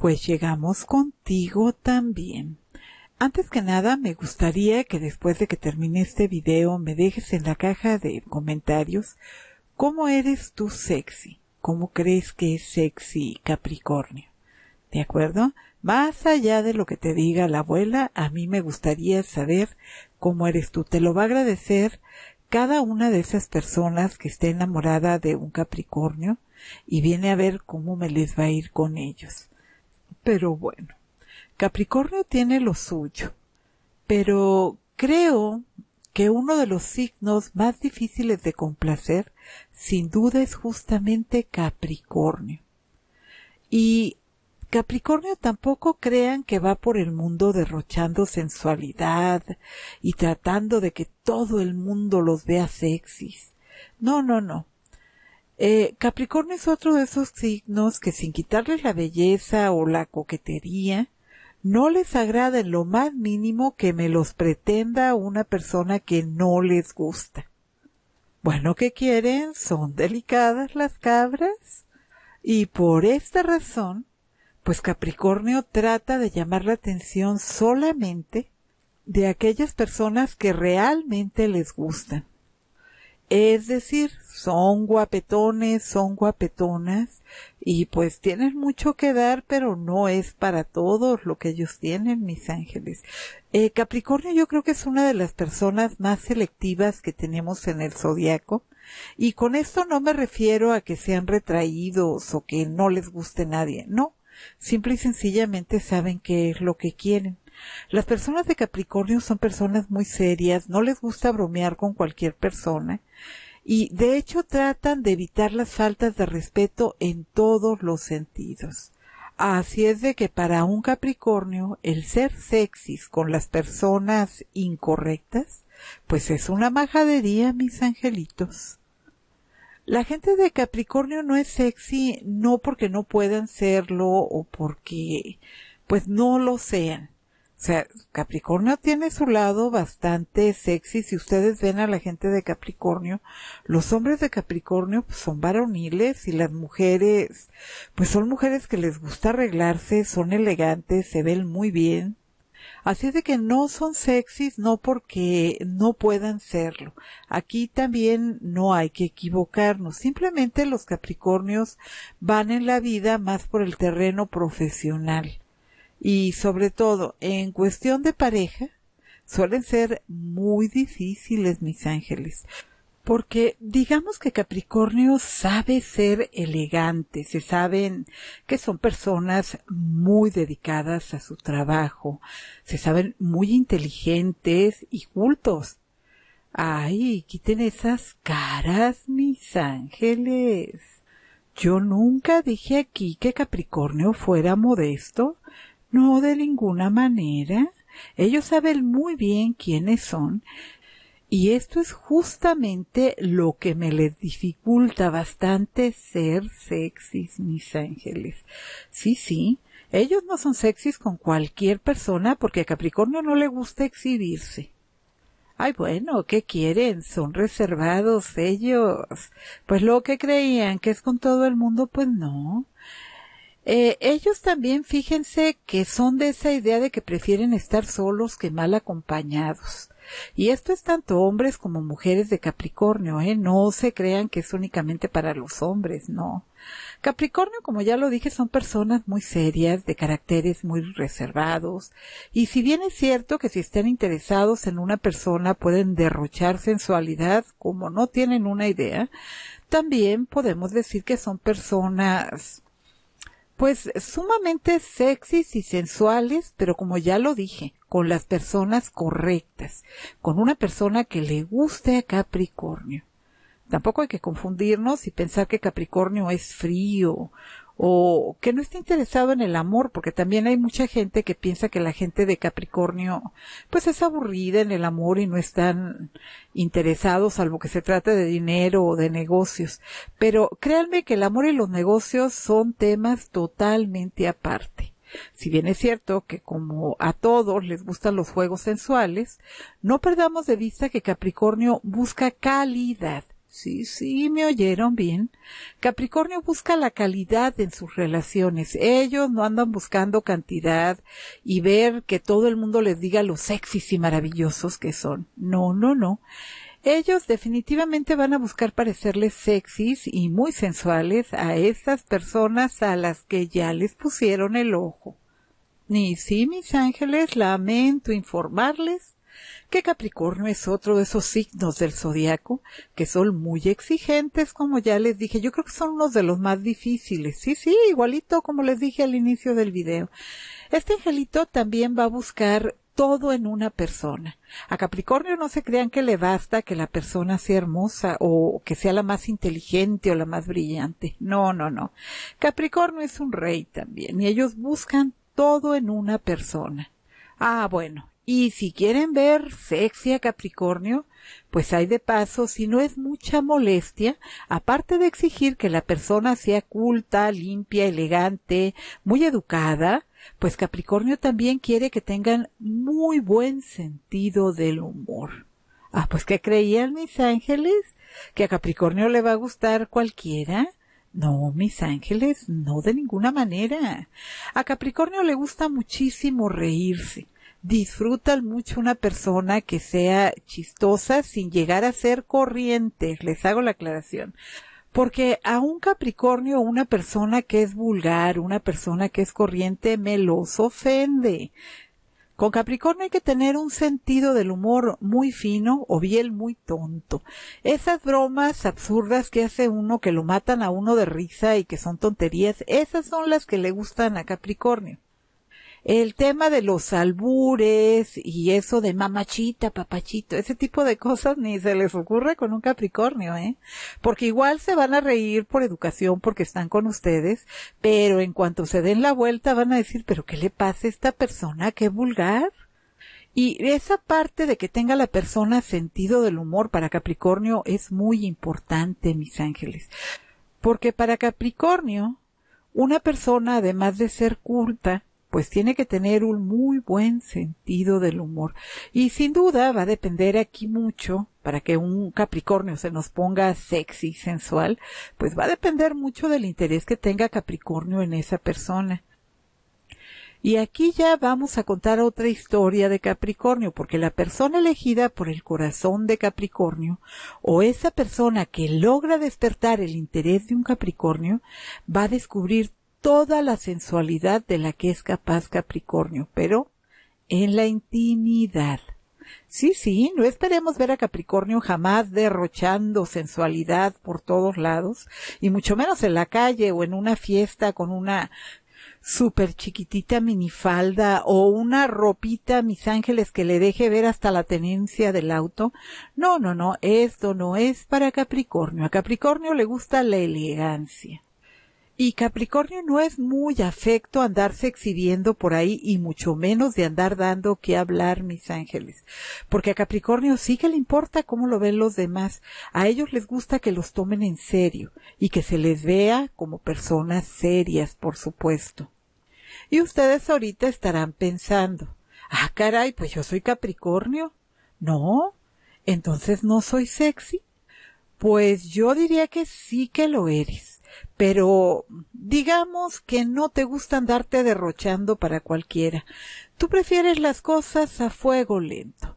pues llegamos contigo también. Antes que nada, me gustaría que después de que termine este video me dejes en la caja de comentarios cómo eres tú sexy, cómo crees que es sexy Capricornio. ¿De acuerdo? Más allá de lo que te diga la abuela, a mí me gustaría saber cómo eres tú. Te lo va a agradecer cada una de esas personas que esté enamorada de un Capricornio y viene a ver cómo me les va a ir con ellos pero bueno, Capricornio tiene lo suyo, pero creo que uno de los signos más difíciles de complacer sin duda es justamente Capricornio. Y Capricornio tampoco crean que va por el mundo derrochando sensualidad y tratando de que todo el mundo los vea sexys. No, no, no. Eh, Capricornio es otro de esos signos que sin quitarles la belleza o la coquetería, no les agrada en lo más mínimo que me los pretenda una persona que no les gusta. Bueno, ¿qué quieren? Son delicadas las cabras. Y por esta razón, pues Capricornio trata de llamar la atención solamente de aquellas personas que realmente les gustan. Es decir, son guapetones, son guapetonas y pues tienen mucho que dar, pero no es para todos lo que ellos tienen, mis ángeles. Eh, Capricornio yo creo que es una de las personas más selectivas que tenemos en el zodiaco. Y con esto no me refiero a que sean retraídos o que no les guste nadie, no. Simple y sencillamente saben qué es lo que quieren. Las personas de Capricornio son personas muy serias, no les gusta bromear con cualquier persona y de hecho tratan de evitar las faltas de respeto en todos los sentidos. Así es de que para un Capricornio el ser sexy con las personas incorrectas, pues es una majadería, mis angelitos. La gente de Capricornio no es sexy no porque no puedan serlo o porque pues no lo sean, o sea, Capricornio tiene su lado bastante sexy. Si ustedes ven a la gente de Capricornio, los hombres de Capricornio pues, son varoniles y las mujeres, pues son mujeres que les gusta arreglarse, son elegantes, se ven muy bien. Así de que no son sexys, no porque no puedan serlo. Aquí también no hay que equivocarnos. Simplemente los Capricornios van en la vida más por el terreno profesional y sobre todo en cuestión de pareja, suelen ser muy difíciles, mis ángeles. Porque digamos que Capricornio sabe ser elegante, se saben que son personas muy dedicadas a su trabajo, se saben muy inteligentes y cultos. Ay, quiten esas caras, mis ángeles. Yo nunca dije aquí que Capricornio fuera modesto no, de ninguna manera. Ellos saben muy bien quiénes son. Y esto es justamente lo que me les dificulta bastante ser sexys, mis ángeles. Sí, sí. Ellos no son sexys con cualquier persona porque a Capricornio no le gusta exhibirse. Ay, bueno, ¿qué quieren? Son reservados ellos. Pues lo que creían que es con todo el mundo, pues no. Eh, ellos también, fíjense que son de esa idea de que prefieren estar solos que mal acompañados. Y esto es tanto hombres como mujeres de Capricornio, ¿eh? No se crean que es únicamente para los hombres, no. Capricornio, como ya lo dije, son personas muy serias, de caracteres muy reservados, y si bien es cierto que si están interesados en una persona pueden derrochar sensualidad como no tienen una idea, también podemos decir que son personas pues sumamente sexys y sensuales, pero como ya lo dije, con las personas correctas, con una persona que le guste a Capricornio. Tampoco hay que confundirnos y pensar que Capricornio es frío o que no está interesado en el amor, porque también hay mucha gente que piensa que la gente de Capricornio pues es aburrida en el amor y no están interesados, salvo que se trate de dinero o de negocios. Pero créanme que el amor y los negocios son temas totalmente aparte. Si bien es cierto que como a todos les gustan los juegos sensuales, no perdamos de vista que Capricornio busca calidad Sí, sí, me oyeron bien. Capricornio busca la calidad en sus relaciones. Ellos no andan buscando cantidad y ver que todo el mundo les diga lo sexys y maravillosos que son. No, no, no. Ellos definitivamente van a buscar parecerles sexys y muy sensuales a esas personas a las que ya les pusieron el ojo. Ni sí, mis ángeles, lamento informarles que Capricornio es otro de esos signos del zodiaco que son muy exigentes, como ya les dije. Yo creo que son unos de los más difíciles. Sí, sí, igualito como les dije al inicio del video. Este angelito también va a buscar todo en una persona. A Capricornio no se crean que le basta que la persona sea hermosa o que sea la más inteligente o la más brillante. No, no, no. Capricornio es un rey también y ellos buscan todo en una persona. Ah, bueno, y si quieren ver sexy a Capricornio, pues hay de paso, si no es mucha molestia, aparte de exigir que la persona sea culta, limpia, elegante, muy educada, pues Capricornio también quiere que tengan muy buen sentido del humor. Ah, pues ¿qué creían mis ángeles? ¿Que a Capricornio le va a gustar cualquiera? No, mis ángeles, no de ninguna manera. A Capricornio le gusta muchísimo reírse disfrutan mucho una persona que sea chistosa sin llegar a ser corriente. Les hago la aclaración. Porque a un Capricornio, una persona que es vulgar, una persona que es corriente, me los ofende. Con Capricornio hay que tener un sentido del humor muy fino o bien muy tonto. Esas bromas absurdas que hace uno que lo matan a uno de risa y que son tonterías, esas son las que le gustan a Capricornio el tema de los albures y eso de mamachita, papachito, ese tipo de cosas ni se les ocurre con un Capricornio, ¿eh? Porque igual se van a reír por educación porque están con ustedes, pero en cuanto se den la vuelta van a decir, pero ¿qué le pasa a esta persona? ¿Qué vulgar? Y esa parte de que tenga la persona sentido del humor para Capricornio es muy importante, mis ángeles. Porque para Capricornio, una persona, además de ser culta, pues tiene que tener un muy buen sentido del humor. Y sin duda va a depender aquí mucho, para que un Capricornio se nos ponga sexy, sensual, pues va a depender mucho del interés que tenga Capricornio en esa persona. Y aquí ya vamos a contar otra historia de Capricornio, porque la persona elegida por el corazón de Capricornio, o esa persona que logra despertar el interés de un Capricornio, va a descubrir toda la sensualidad de la que es capaz Capricornio, pero en la intimidad. Sí, sí, no esperemos ver a Capricornio jamás derrochando sensualidad por todos lados, y mucho menos en la calle o en una fiesta con una súper chiquitita minifalda o una ropita, mis ángeles, que le deje ver hasta la tenencia del auto. No, no, no, esto no es para Capricornio. A Capricornio le gusta la elegancia. Y Capricornio no es muy afecto andarse exhibiendo por ahí y mucho menos de andar dando que hablar, mis ángeles. Porque a Capricornio sí que le importa cómo lo ven los demás. A ellos les gusta que los tomen en serio y que se les vea como personas serias, por supuesto. Y ustedes ahorita estarán pensando, ah, caray, pues yo soy Capricornio. No, entonces no soy sexy. Pues yo diría que sí que lo eres, pero digamos que no te gusta andarte derrochando para cualquiera. Tú prefieres las cosas a fuego lento.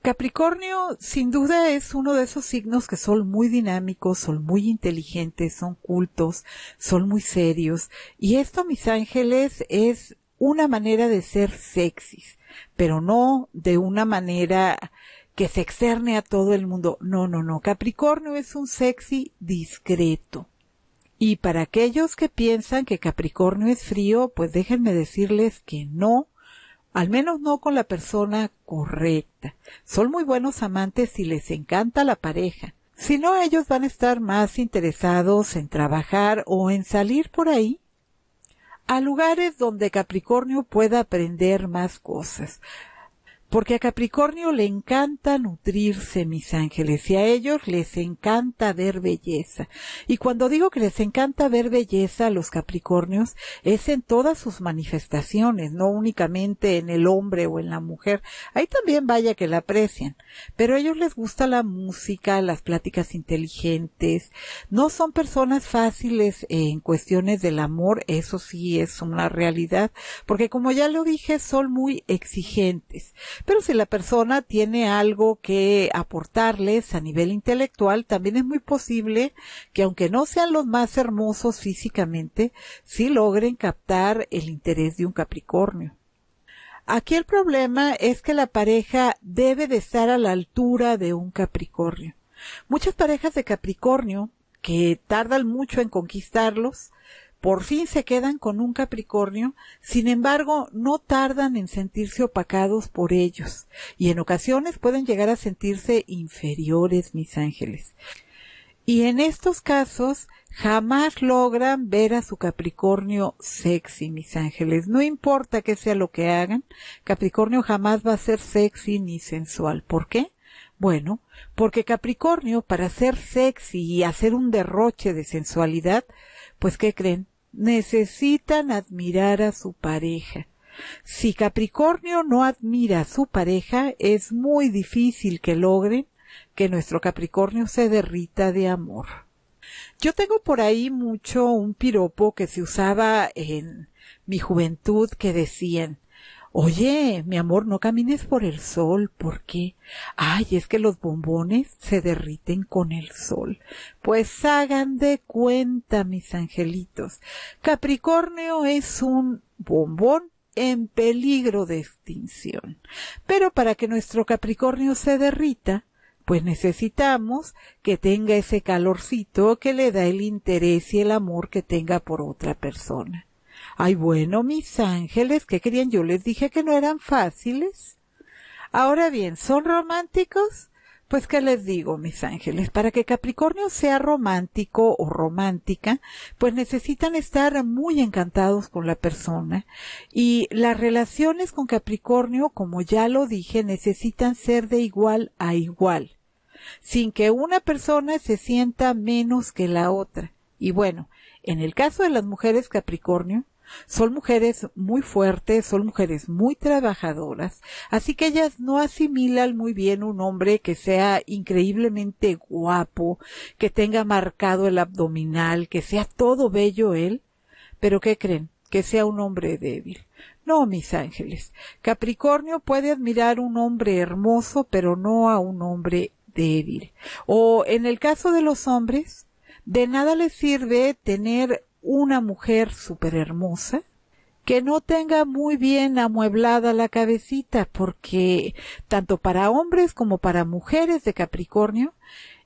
Capricornio sin duda es uno de esos signos que son muy dinámicos, son muy inteligentes, son cultos, son muy serios. Y esto, mis ángeles, es una manera de ser sexys, pero no de una manera que se externe a todo el mundo. No, no, no. Capricornio es un sexy discreto. Y para aquellos que piensan que Capricornio es frío, pues déjenme decirles que no, al menos no con la persona correcta. Son muy buenos amantes y les encanta la pareja. Si no, ellos van a estar más interesados en trabajar o en salir por ahí a lugares donde Capricornio pueda aprender más cosas. Porque a Capricornio le encanta nutrirse, mis ángeles, y a ellos les encanta ver belleza. Y cuando digo que les encanta ver belleza a los Capricornios, es en todas sus manifestaciones, no únicamente en el hombre o en la mujer. Ahí también vaya que la aprecian. Pero a ellos les gusta la música, las pláticas inteligentes. No son personas fáciles eh, en cuestiones del amor, eso sí es una realidad, porque como ya lo dije, son muy exigentes pero si la persona tiene algo que aportarles a nivel intelectual, también es muy posible que aunque no sean los más hermosos físicamente, sí logren captar el interés de un Capricornio. Aquí el problema es que la pareja debe de estar a la altura de un Capricornio. Muchas parejas de Capricornio que tardan mucho en conquistarlos, por fin se quedan con un Capricornio, sin embargo no tardan en sentirse opacados por ellos y en ocasiones pueden llegar a sentirse inferiores, mis ángeles. Y en estos casos jamás logran ver a su Capricornio sexy, mis ángeles. No importa qué sea lo que hagan, Capricornio jamás va a ser sexy ni sensual. ¿Por qué? Bueno, porque Capricornio, para ser sexy y hacer un derroche de sensualidad, pues ¿qué creen? Necesitan admirar a su pareja. Si Capricornio no admira a su pareja, es muy difícil que logren que nuestro Capricornio se derrita de amor. Yo tengo por ahí mucho un piropo que se usaba en mi juventud que decían, Oye, mi amor, no camines por el sol, ¿por qué? Ay, es que los bombones se derriten con el sol. Pues hagan de cuenta, mis angelitos. Capricornio es un bombón en peligro de extinción. Pero para que nuestro Capricornio se derrita, pues necesitamos que tenga ese calorcito que le da el interés y el amor que tenga por otra persona. Ay, bueno, mis ángeles, ¿qué querían? Yo les dije que no eran fáciles. Ahora bien, ¿son románticos? Pues qué les digo, mis ángeles, para que Capricornio sea romántico o romántica, pues necesitan estar muy encantados con la persona y las relaciones con Capricornio, como ya lo dije, necesitan ser de igual a igual, sin que una persona se sienta menos que la otra. Y bueno, en el caso de las mujeres Capricornio, son mujeres muy fuertes, son mujeres muy trabajadoras, así que ellas no asimilan muy bien un hombre que sea increíblemente guapo, que tenga marcado el abdominal, que sea todo bello él. Pero ¿qué creen? Que sea un hombre débil. No, mis ángeles. Capricornio puede admirar un hombre hermoso, pero no a un hombre débil. O en el caso de los hombres, de nada les sirve tener una mujer súper hermosa que no tenga muy bien amueblada la cabecita, porque tanto para hombres como para mujeres de Capricornio,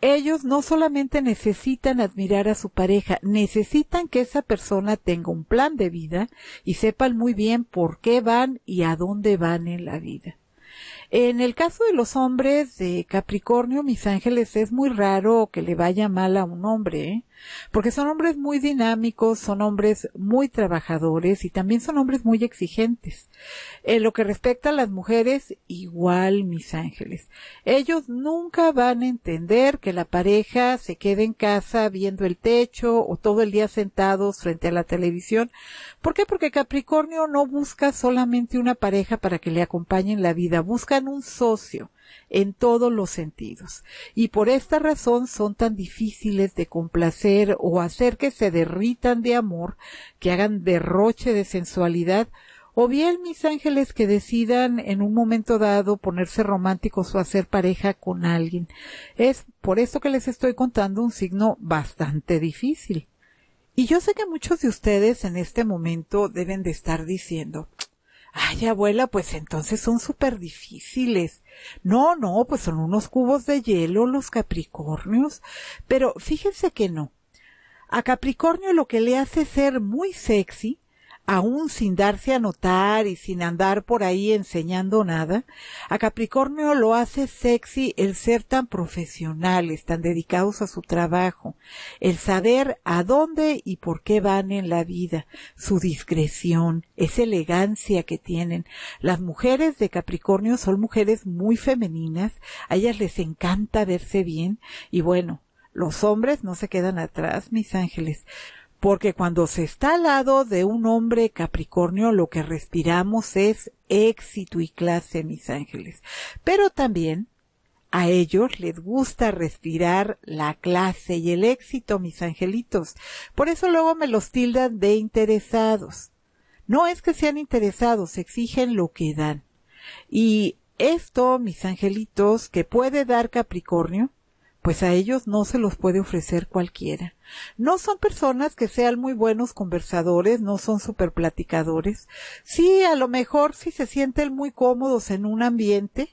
ellos no solamente necesitan admirar a su pareja, necesitan que esa persona tenga un plan de vida y sepan muy bien por qué van y a dónde van en la vida. En el caso de los hombres de Capricornio, mis ángeles, es muy raro que le vaya mal a un hombre, ¿eh? porque son hombres muy dinámicos, son hombres muy trabajadores y también son hombres muy exigentes. En lo que respecta a las mujeres, igual, mis ángeles. Ellos nunca van a entender que la pareja se quede en casa viendo el techo o todo el día sentados frente a la televisión. ¿Por qué? Porque Capricornio no busca solamente una pareja para que le acompañe en la vida, buscan un socio en todos los sentidos y por esta razón son tan difíciles de complacer o hacer que se derritan de amor, que hagan derroche de sensualidad o bien mis ángeles que decidan en un momento dado ponerse románticos o hacer pareja con alguien. Es por esto que les estoy contando un signo bastante difícil. Y yo sé que muchos de ustedes en este momento deben de estar diciendo, ay abuela, pues entonces son súper difíciles. No, no, pues son unos cubos de hielo los Capricornios. Pero fíjense que no. A Capricornio lo que le hace ser muy sexy aún sin darse a notar y sin andar por ahí enseñando nada, a Capricornio lo hace sexy el ser tan profesionales, tan dedicados a su trabajo, el saber a dónde y por qué van en la vida, su discreción, esa elegancia que tienen. Las mujeres de Capricornio son mujeres muy femeninas, a ellas les encanta verse bien y bueno, los hombres no se quedan atrás, mis ángeles porque cuando se está al lado de un hombre Capricornio lo que respiramos es éxito y clase, mis ángeles. Pero también a ellos les gusta respirar la clase y el éxito, mis angelitos. Por eso luego me los tildan de interesados. No es que sean interesados, exigen lo que dan. Y esto, mis angelitos, que puede dar Capricornio, pues a ellos no se los puede ofrecer cualquiera. No son personas que sean muy buenos conversadores, no son platicadores. Sí, a lo mejor si sí se sienten muy cómodos en un ambiente,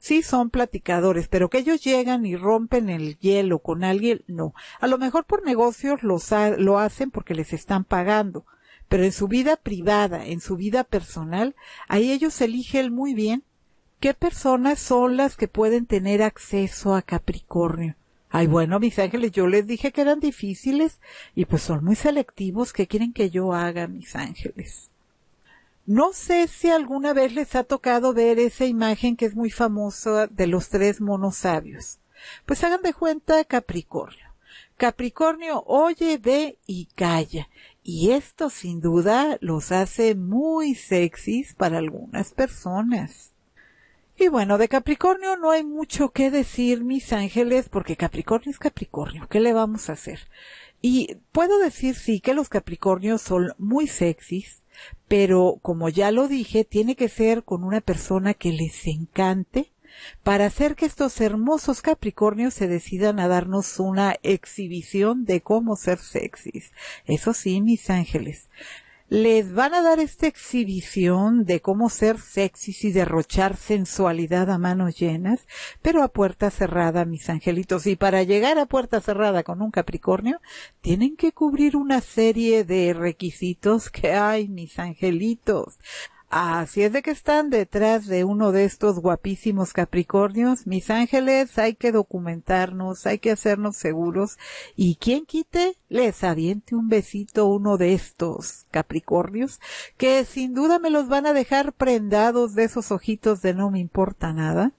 sí son platicadores, pero que ellos llegan y rompen el hielo con alguien, no. A lo mejor por negocios lo hacen porque les están pagando, pero en su vida privada, en su vida personal, ahí ellos eligen muy bien ¿qué personas son las que pueden tener acceso a Capricornio? Ay, bueno, mis ángeles, yo les dije que eran difíciles y pues son muy selectivos. ¿Qué quieren que yo haga, mis ángeles? No sé si alguna vez les ha tocado ver esa imagen que es muy famosa de los tres monos sabios. Pues hagan de cuenta Capricornio. Capricornio oye, ve y calla. Y esto sin duda los hace muy sexys para algunas personas. Y bueno, de Capricornio no hay mucho que decir, mis ángeles, porque Capricornio es Capricornio. ¿Qué le vamos a hacer? Y puedo decir sí que los Capricornios son muy sexys, pero como ya lo dije, tiene que ser con una persona que les encante para hacer que estos hermosos Capricornios se decidan a darnos una exhibición de cómo ser sexys. Eso sí, mis ángeles les van a dar esta exhibición de cómo ser sexys y derrochar sensualidad a manos llenas, pero a puerta cerrada, mis angelitos. Y para llegar a puerta cerrada con un Capricornio, tienen que cubrir una serie de requisitos que hay, mis angelitos. Así es de que están detrás de uno de estos guapísimos Capricornios. Mis ángeles, hay que documentarnos, hay que hacernos seguros. Y quien quite, les aviente un besito uno de estos Capricornios, que sin duda me los van a dejar prendados de esos ojitos de no me importa nada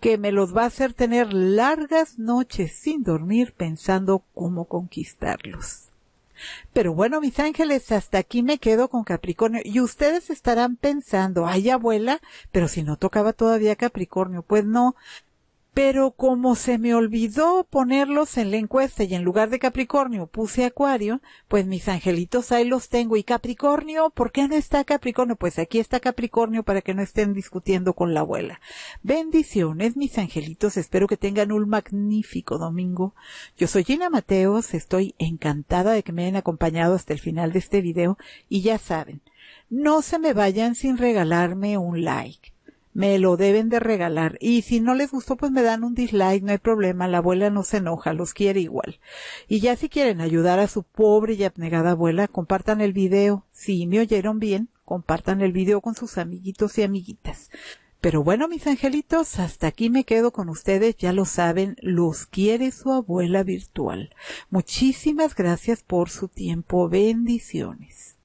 que me los va a hacer tener largas noches sin dormir pensando cómo conquistarlos. Pero bueno, mis ángeles, hasta aquí me quedo con Capricornio. Y ustedes estarán pensando, ay abuela, pero si no tocaba todavía Capricornio, pues no pero como se me olvidó ponerlos en la encuesta y en lugar de Capricornio puse Acuario, pues mis angelitos ahí los tengo. ¿Y Capricornio? ¿Por qué no está Capricornio? Pues aquí está Capricornio para que no estén discutiendo con la abuela. Bendiciones, mis angelitos. Espero que tengan un magnífico domingo. Yo soy Gina Mateos. Estoy encantada de que me hayan acompañado hasta el final de este video. Y ya saben, no se me vayan sin regalarme un like me lo deben de regalar. Y si no les gustó, pues me dan un dislike, no hay problema, la abuela no se enoja, los quiere igual. Y ya si quieren ayudar a su pobre y abnegada abuela, compartan el video. Si me oyeron bien, compartan el video con sus amiguitos y amiguitas. Pero bueno, mis angelitos, hasta aquí me quedo con ustedes, ya lo saben, los quiere su abuela virtual. Muchísimas gracias por su tiempo, bendiciones.